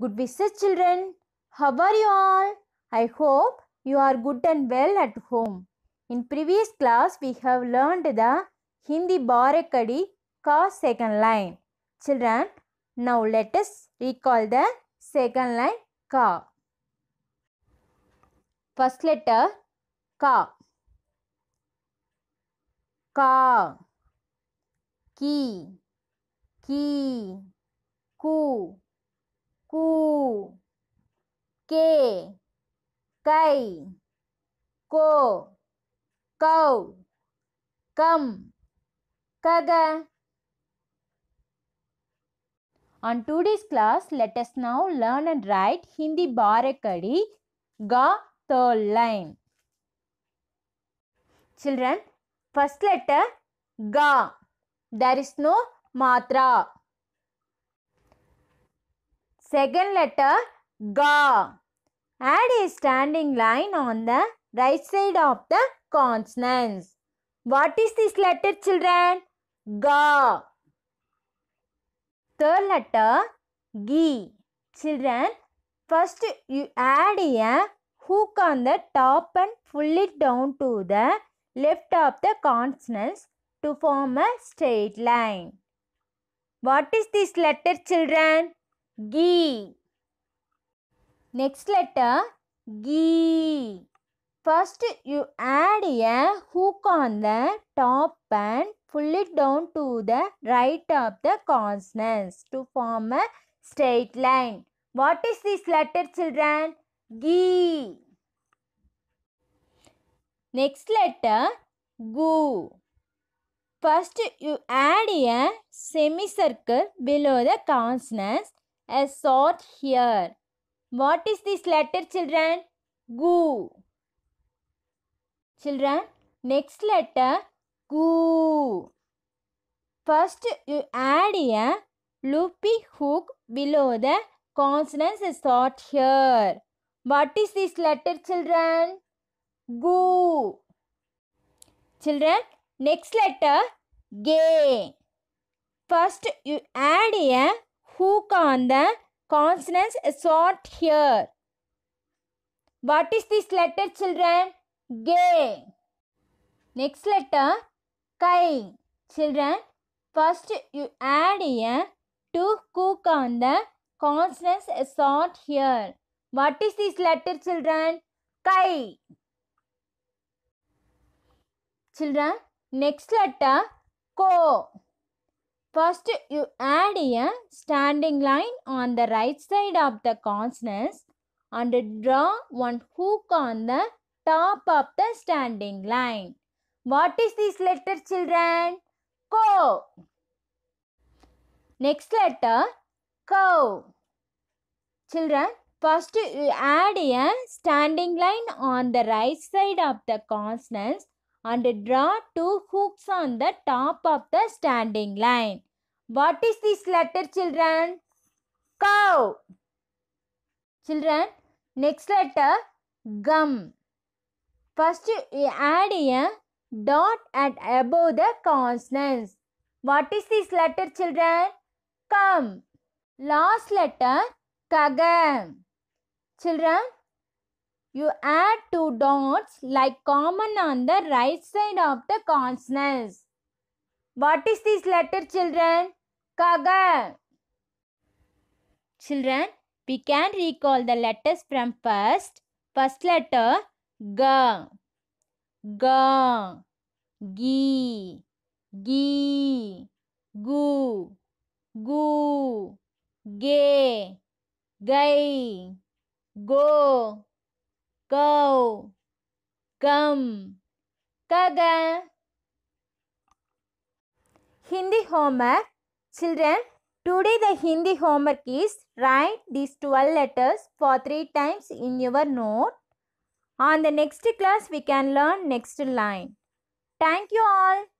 Good wishes, children. How are you all? I hope you are good and well at home. In previous class, we have learned the Hindi Barakadi ka second line. Children, now let us recall the second line ka. First letter ka. Ka. Ki. Ki. Ku. కు కే కై కో కౌ కం కగ on today's class latest now learn and write Hindi బారెక్కడి గా తో లైన్ చిల్డ్రన్ ఫస్ట్ లెటర్ గా there is no matra Second letter Ga. Add a standing line on the right side of the consonants. What is this letter children? Ga. Third letter Gi. Children, first you add a hook on the top and pull it down to the left of the consonants to form a straight line. What is this letter children? G. Next letter G. First you add a hook on the top and pull it down to the right of the consonants to form a straight line. What is this letter children? G. Next letter Gu. First you add a semicircle below the consonants a sort here. What is this letter, children? Gu. Children, next letter Gu. First, you add a loopy hook below the consonants Sort here. What is this letter, children? Gu. Children, next letter G. First, you add a hook on the consonants short here. What is this letter children? Gay. Next letter Kai. Children, first you add a to who on the consonants short here. What is this letter children? Kai. Children, next letter Ko. First, you add a standing line on the right side of the consonants and draw one hook on the top of the standing line. What is this letter, children? Co. Next letter, cow. Children, first you add a standing line on the right side of the consonants and draw two hooks on the top of the standing line. What is this letter children? Cow. Children, next letter gum. First add a dot at above the consonants. What is this letter children? Come. Last letter kagam. Children, you add two dots like common on the right side of the consonants. What is this letter children? Kaga. Children, we can recall the letters from first. First letter G. G. Gi. Gi. Gu. Gu. Ge. Gai. Go go, come, gaga. Hindi homework. Children, today the Hindi homework is write these 12 letters for 3 times in your note. On the next class, we can learn next line. Thank you all.